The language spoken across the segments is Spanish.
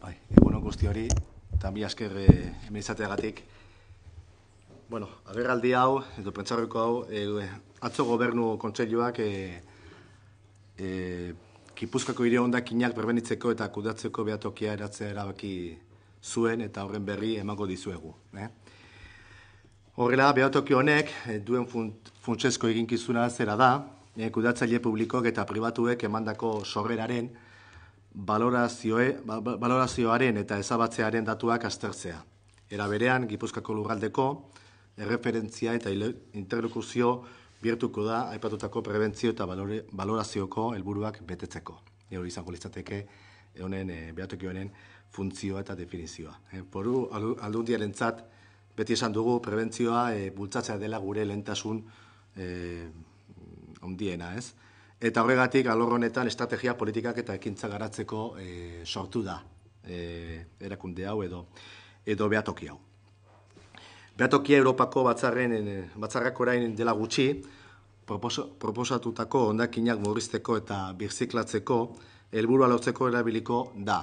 Bai, egunon guzti hori, eta mi asker eh, hemen izateagatik. Bueno, agerraldi hau, edo prentzarroko hau, eh, atzo gobernu kontseiluak kipuzkako eh, ire da inak berbenitzeko eta kudatzeko behatokia eratzea erabaki zuen eta horren berri emango dizuegu. Horrela, behatokio honek duen funtsesko eginkizuna zera da, kudatzaile publikoak eta pribatuek emandako sorreraren, balorazioe, ba, ba, balorazioaren eta ezabatzearen datuak aztertzea. Era berean, Gipuzkako lurraldeko erreferentzia eta interlokuzio birtuko da aipatutako prebentzio eta balorazioko helburuak betetzeko. Ne izango litzateke honen eh, beratuki honen funtzioa eta definizioa. Eh. Poru aldundiarentzat beti esan dugu prebentzioa eh, bultzatzea dela gure lehentasun eh, ondiena, ez? Eta horregatik alor honetan estrategia politikak eta ekintza garatzeko e, sortu da e, erakunde hau edo edo behatoki hau. Beatokia Europako batzarren eh, batzarrak orain dela gutxi proposatutako hondakinak murrizteko eta birziklatzeko helburu lortzeko erabiliko da.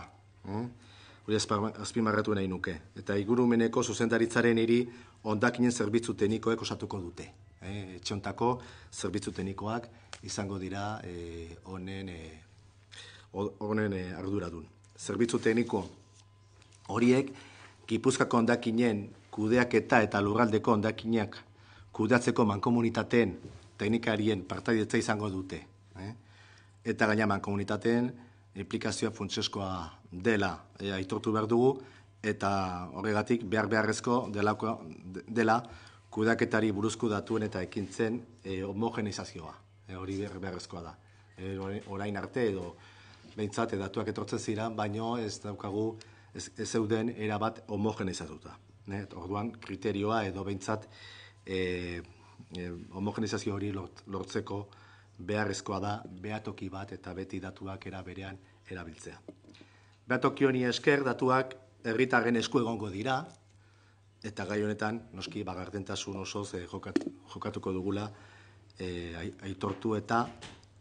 Hori azpimarratu nahi nuke. Eta igurumeneko zuzendaritzaren hiri ondakinen zerbitzu teknikoek osatuko dute e, txontako zerbitzu teknikoak izango dira eh, honen eh, honen e, arduradun. Zerbitzu tekniko horiek Gipuzkako hondakinen kudeak eta lurraldeko hondakinak kudatzeko mankomunitateen teknikarien partaidetza izango dute. Eh? Eta gaina mankomunitateen implikazioa funtseskoa dela aitortu behar dugu eta horregatik behar beharrezko dela kudaketari buruzko datuen eta ekintzen e, homogenizazioa. E, hori berrezkoa da. E, orain arte edo behintzat datuak etortzen zira, baino ez daukagu ez, zeuden era erabat homogenizatuta. Ne? Orduan kriterioa edo behintzat e, e, homogenizazio hori lortzeko beharrezkoa da behatoki bat eta beti datuak era berean erabiltzea. Behatoki honi esker datuak herritarren esku egongo dira, Eta gai honetan, noski bagardentasun osoz eh, jokat, eh, aitortu eta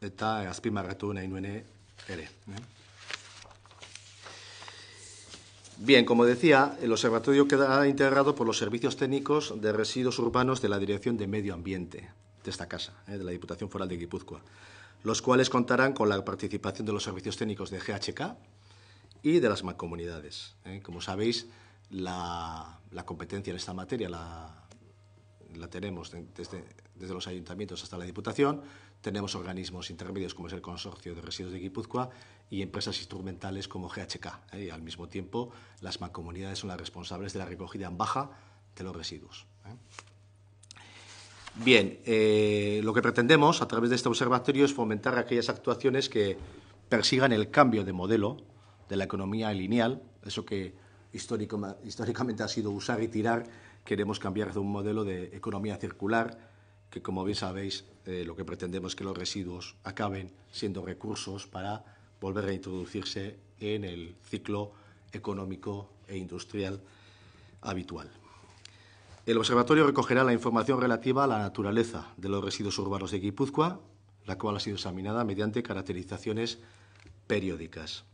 eta ere. Eh? Bien, como decía, el observatorio queda integrado por los servicios técnicos de residuos urbanos de la Dirección de Medio Ambiente de esta casa, de la Diputación Foral de Guipúzcoa, los cuales contarán con la participación de los servicios técnicos de GHK y de las macomunidades... Como sabéis, la, competencia en esta materia la, la tenemos desde, desde, los ayuntamientos hasta la Diputación, tenemos organismos intermedios como es el Consorcio de Residuos de Guipúzcoa y empresas instrumentales como GHK. ¿eh? Y al mismo tiempo, las mancomunidades son las responsables de la recogida en baja de los residuos. ¿eh? Bien, eh, lo que pretendemos a través de este observatorio es fomentar aquellas actuaciones que persigan el cambio de modelo de la economía lineal, eso que históricamente ha sido usar y tirar, queremos cambiar de un modelo de economía circular que, como bien sabéis, eh, lo que pretendemos es que los residuos acaben siendo recursos para volver a introducirse en el ciclo económico e industrial habitual. El observatorio recogerá la información relativa a la naturaleza de los residuos urbanos de Guipúzcoa, la cual ha sido examinada mediante caracterizaciones periódicas.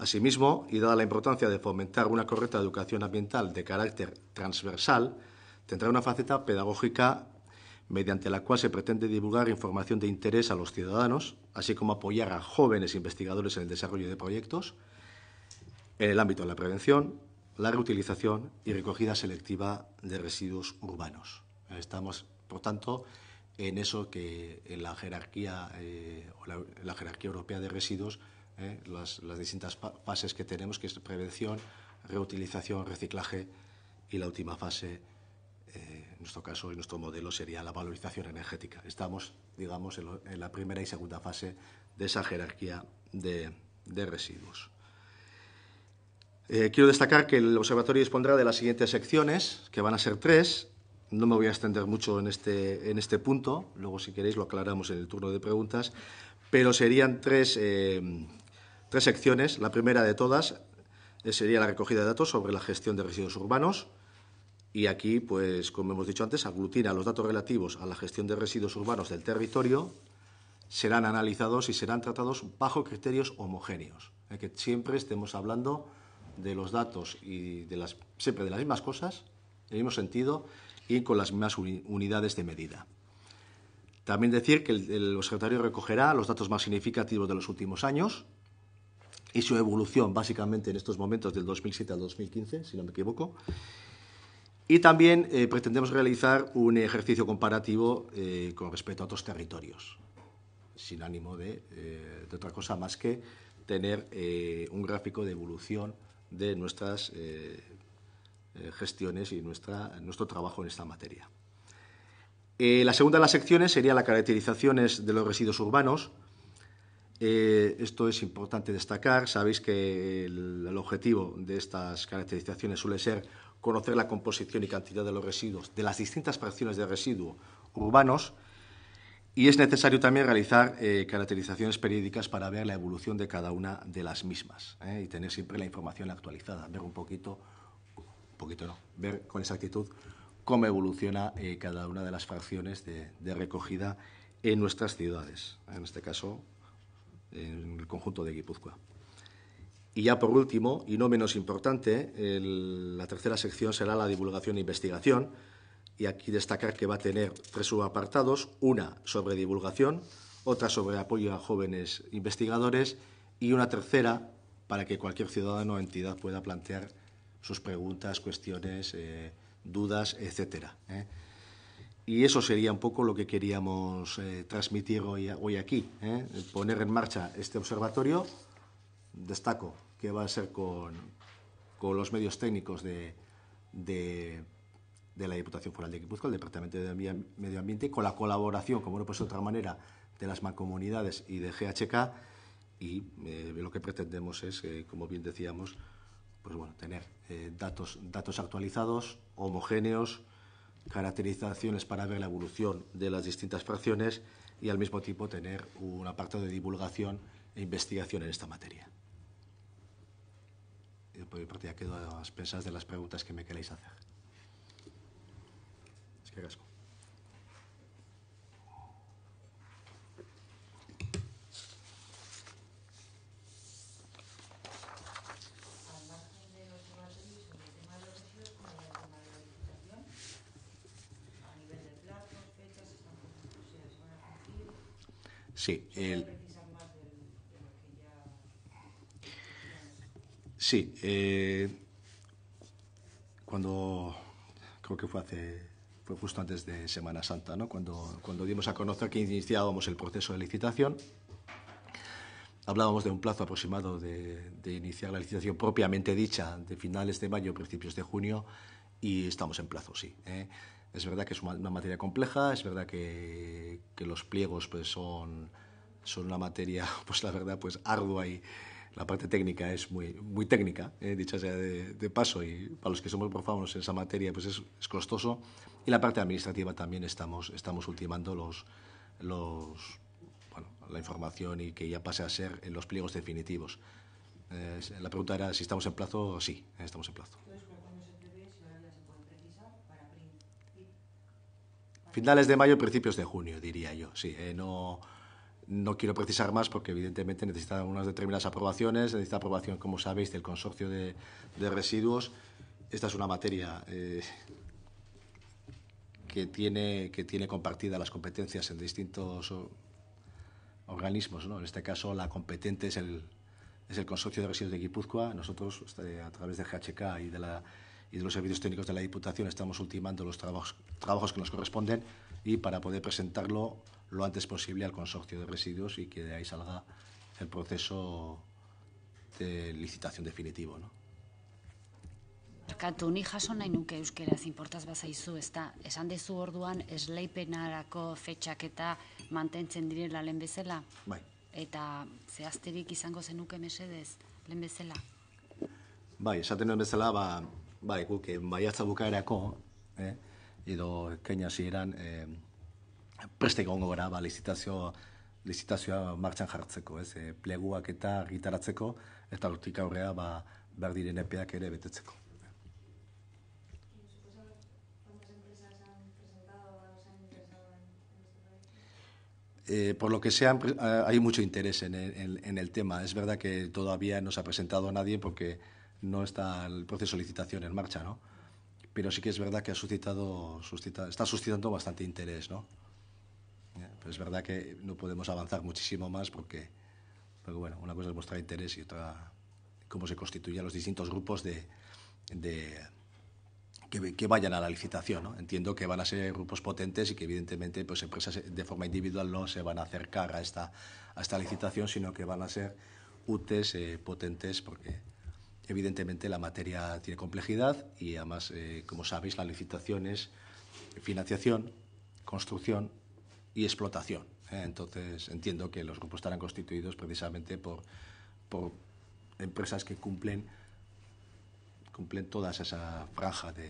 Asimismo, y dada la importancia de fomentar una correcta educación ambiental de carácter transversal, tendrá una faceta pedagógica mediante la cual se pretende divulgar información de interés a los ciudadanos, así como apoyar a jóvenes investigadores en el desarrollo de proyectos en el ámbito de la prevención, la reutilización y recogida selectiva de residuos urbanos. Estamos, por tanto, en eso que en la jerarquía, eh, la jerarquía europea de residuos ¿eh? las, distintas fases que tenemos, que es prevención, reutilización, reciclaje y la última fase, eh, en nuestro caso y nuestro modelo, sería la valorización energética. Estamos, digamos, en, la primera y segunda fase de esa jerarquía de, residuos. Eh, quiero destacar que el observatorio dispondrá de las siguientes secciones, que van a ser tres. No me voy a extender mucho en este, en este punto, luego si queréis lo aclaramos en el turno de preguntas, pero serían tres tres secciones. La primera de todas eh, sería la recogida de datos sobre la gestión de residuos urbanos. Y aquí, pues, como hemos dicho antes, aglutina los datos relativos a la gestión de residuos urbanos del territorio, serán analizados y serán tratados bajo criterios homogéneos. Eh, que siempre estemos hablando de los datos y de las, siempre de las mismas cosas, en el mismo sentido y con las mismas unidades de medida. También decir que el, Secretario recogerá los datos más significativos de los últimos años, y su evolución básicamente en estos momentos del 2007 al 2015, si no me equivoco. Y también eh, pretendemos realizar un ejercicio comparativo eh, con respecto a otros territorios, sin ánimo de, eh, otra cosa más que tener un gráfico de evolución de nuestras gestiones y nuestra, nuestro trabajo en esta materia. la segunda de las secciones sería la caracterización de los residuos urbanos, eh, esto es importante destacar. Sabéis que el, objetivo de estas caracterizaciones suele ser conocer la composición y cantidad de los residuos, de las distintas fracciones de residuos urbanos, y es necesario también realizar eh, caracterizaciones periódicas para ver la evolución de cada una de las mismas eh, y tener siempre la información actualizada, ver un poquito, un poquito no, ver con exactitud cómo evoluciona cada una de las fracciones de, de recogida en nuestras ciudades, en este caso en el conjunto de Guipúzcoa. Y ya por último, y no menos importante, la tercera sección será la divulgación e investigación. Y aquí destacar que va a tener tres subapartados, una sobre divulgación, otra sobre apoyo a jóvenes investigadores y una tercera para que cualquier ciudadano o entidad pueda plantear sus preguntas, cuestiones, eh, dudas, etcétera. ¿eh? Y eso sería un poco lo que queríamos eh, transmitir hoy, aquí, ¿eh? poner en marcha este observatorio. Destaco que va a ser con, los medios técnicos de, la Diputación Foral de Guipúzcoa, el Departamento de Medio Ambiente, con la colaboración, como no puede ser de otra manera, de las mancomunidades y de GHK. Y eh, lo que pretendemos es, como bien decíamos, pues bueno, tener datos, datos actualizados, homogéneos, caracterizaciones para ver la evolución de las distintas fracciones y al mismo tiempo tener un apartado de divulgación e investigación en esta materia. Y por parte ya quedo a las de las preguntas que me queréis hacer. Es que Sí, sí eh, cuando creo que fue hace fue justo antes de Semana Santa, ¿no? cuando, cuando dimos a conocer que iniciábamos el proceso de licitación, hablábamos de un plazo aproximado de, iniciar la licitación propiamente dicha de finales de mayo, principios de junio, y estamos en plazo, sí. ¿eh? Es verdad que es una materia compleja, es verdad que, los pliegos pues, son, son una materia, pues la verdad, pues ardua y la parte técnica es muy, muy técnica, eh, dicha sea de, paso, y para los que somos profanos en esa materia pues es, es costoso. Y la parte administrativa también estamos, estamos ultimando los, los, bueno, la información y que ya pase a ser en los pliegos definitivos. Eh, la pregunta era si estamos en plazo, sí, estamos en plazo. Finales de mayo, principios de junio, diría yo. Sí, eh, no, no quiero precisar más porque evidentemente necesitan unas determinadas aprobaciones, necesita aprobación, como sabéis, del consorcio de, de residuos. Esta es una materia eh, que, tiene, que tiene compartida las competencias en distintos organismos. En este caso, la competente es el, es el consorcio de residuos de Guipúzcoa. Nosotros, eh, a través de GHK y de la y de los servicios técnicos de la Diputación estamos ultimando los trabajos, trabajos que nos corresponden y para poder presentarlo lo antes posible al consorcio de residuos y que de ahí salga el proceso de licitación definitivo. ¿no? Katu, ni jaso nahi nuke euskera zinportaz bazaizu, izu, ez da, esan dezu orduan esleipenarako fetxak eta mantentzen direla lehen bezala? Bai. Eta zehazterik izango zenuke mesedez lehen bezala? Bai, esaten lehen bezala, ba, bai, guk e, maiatza bukaerako, eh, edo keina hasieran eh, preste egongo gara, ba, lizitazio, lizitazioa martxan jartzeko, ez, e, pleguak eta gitaratzeko, eta hortik aurrea, ba, behar diren epeak ere betetzeko. Eh, por lo que sea, hay mucho interés en el, en el tema. Es verdad que todavía no se ha presentado a nadie porque no está el proceso de licitación en marcha, ¿no? Pero sí que es verdad que ha suscitado, está suscitando bastante interés, ¿no? es verdad que no podemos avanzar muchísimo más porque, bueno, una cosa es mostrar interés y otra cómo se constituyen los distintos grupos de, que, vayan a la licitación. ¿no? Entiendo que van a ser grupos potentes y que evidentemente pues, empresas de forma individual no se van a acercar a esta, a esta licitación, sino que van a ser UTES eh, potentes porque Evidentemente la materia tiene complejidad y además, eh, como sabéis, la licitación es financiación, construcción y explotación. ¿eh? Entonces entiendo que los grupos estarán constituidos precisamente por, empresas que cumplen, cumplen todas esa franja de,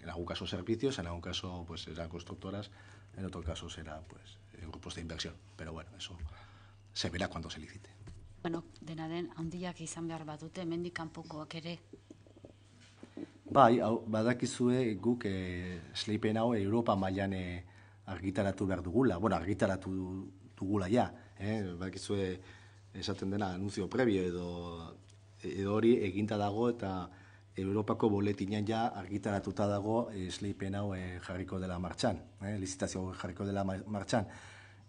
en algún caso servicios, en algún caso pues serán constructoras, en otro caso serán, pues eh, grupos de inversión. Pero bueno, eso se verá cuando se licite. bueno, denaren handiak izan behar bat dute, mendik kanpokoak ere. Bai, hau, badakizue guk e, eh, sleipen hau Europa mailan eh, argitaratu behar dugula, bueno, argitaratu dugula ja, eh? badakizue esaten dena anunzio prebio edo edo hori eginta dago eta Europako boletinan ja argitaratuta dago sleipen hau e, jarriko dela martxan, eh? jarriko dela martxan.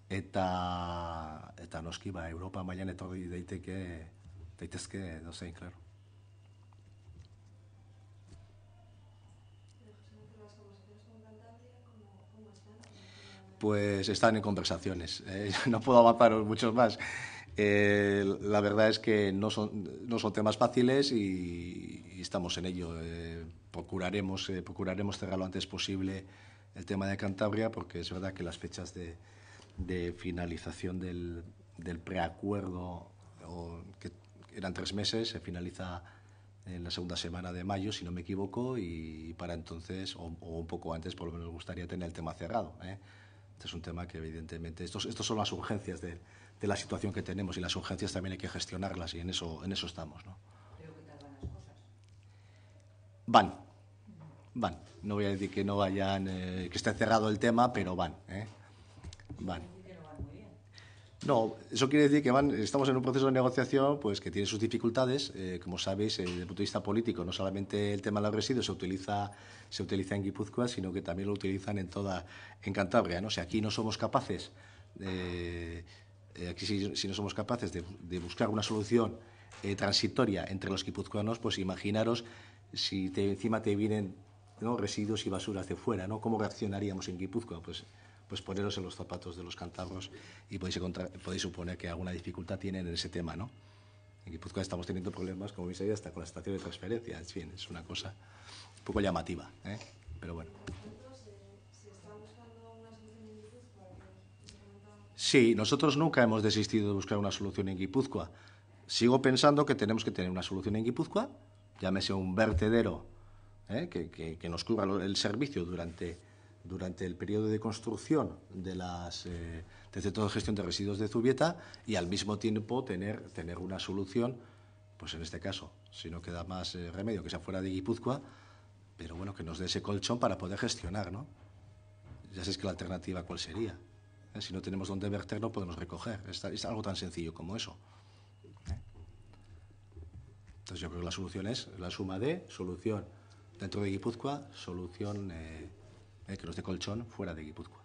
Eta, eta noski, ba, Europa mailan etorri daiteke, daitezke sé, claro Pues están en conversaciones. ¿eh? no puedo abarcaros muchos más. Eh, la verdad es que no son, no son temas fáciles y, estamos en ello. Eh, procuraremos, procuraremos cerrar lo antes posible el tema de Cantabria porque es verdad que las fechas de, de finalización del, preacuerdo, que eran tres meses, se finaliza en la segunda semana de mayo, si no me equivoco, y para entonces, o, un poco antes, por lo menos gustaría tener el tema cerrado. ¿eh? Este es un tema que, evidentemente, estos, estos son las urgencias de, la situación que tenemos y las urgencias también hay que gestionarlas y en eso, en eso estamos. ¿no? van las cosas? Van, van. No voy a decir que no vayan, eh, que esté cerrado el tema, pero van. ¿eh? No, eso quiere decir que estamos en un proceso de negociación pues, que tiene sus dificultades. Eh, como sabéis, eh, desde el punto de vista político, no solamente el tema de los residuos se utiliza, en Guipúzcoa, sino que también lo utilizan en toda en Cantabria. ¿no? si aquí no somos capaces, eh, aquí si, no somos capaces de, buscar una solución transitoria entre los guipuzcoanos, pues imaginaros si encima te vienen residuos y basuras de fuera, ¿no? ¿Cómo reaccionaríamos en Guipúzcoa? Pues pues poneros en los zapatos de los cantabros y podéis, podéis suponer que alguna dificultad tienen en ese tema, ¿no? En Guipúzcoa estamos teniendo problemas, como veis ahí, hasta con la estación de transferencia. En fin, es una cosa un poco llamativa, ¿eh? Pero bueno. Sí, nosotros nunca hemos desistido de buscar una solución en Guipúzcoa. Sigo pensando que tenemos que tener una solución en Guipúzcoa, llámese un vertedero ¿eh? que, que, nos cubra el servicio durante durante el periodo de construcción de las eh, del de Gestión de Residuos de Zubieta y al mismo tiempo tener, tener una solución, pues en este caso, si no queda más eh, remedio que sea fuera de Guipúzcoa, pero bueno, que nos dé ese colchón para poder gestionar, ¿no? Ya sé que la alternativa cuál sería. ¿eh? Si no tenemos dónde verter, no podemos recoger. Es, algo tan sencillo como eso. Entonces yo creo que la solución es la suma de solución dentro de Guipúzcoa, solución que los de Colchón fuera de Guipúzcoa.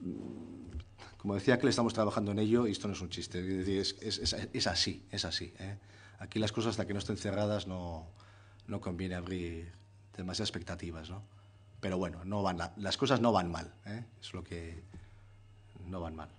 Mm, como decía, que le estamos trabajando en ello y esto no es un chiste, es, así, es así. ¿eh? Aquí las cosas hasta que no estén cerradas no, conviene abrir demasiadas expectativas, ¿no? Pero bueno, no van, las cosas no van mal, ¿eh? es lo que no van mal.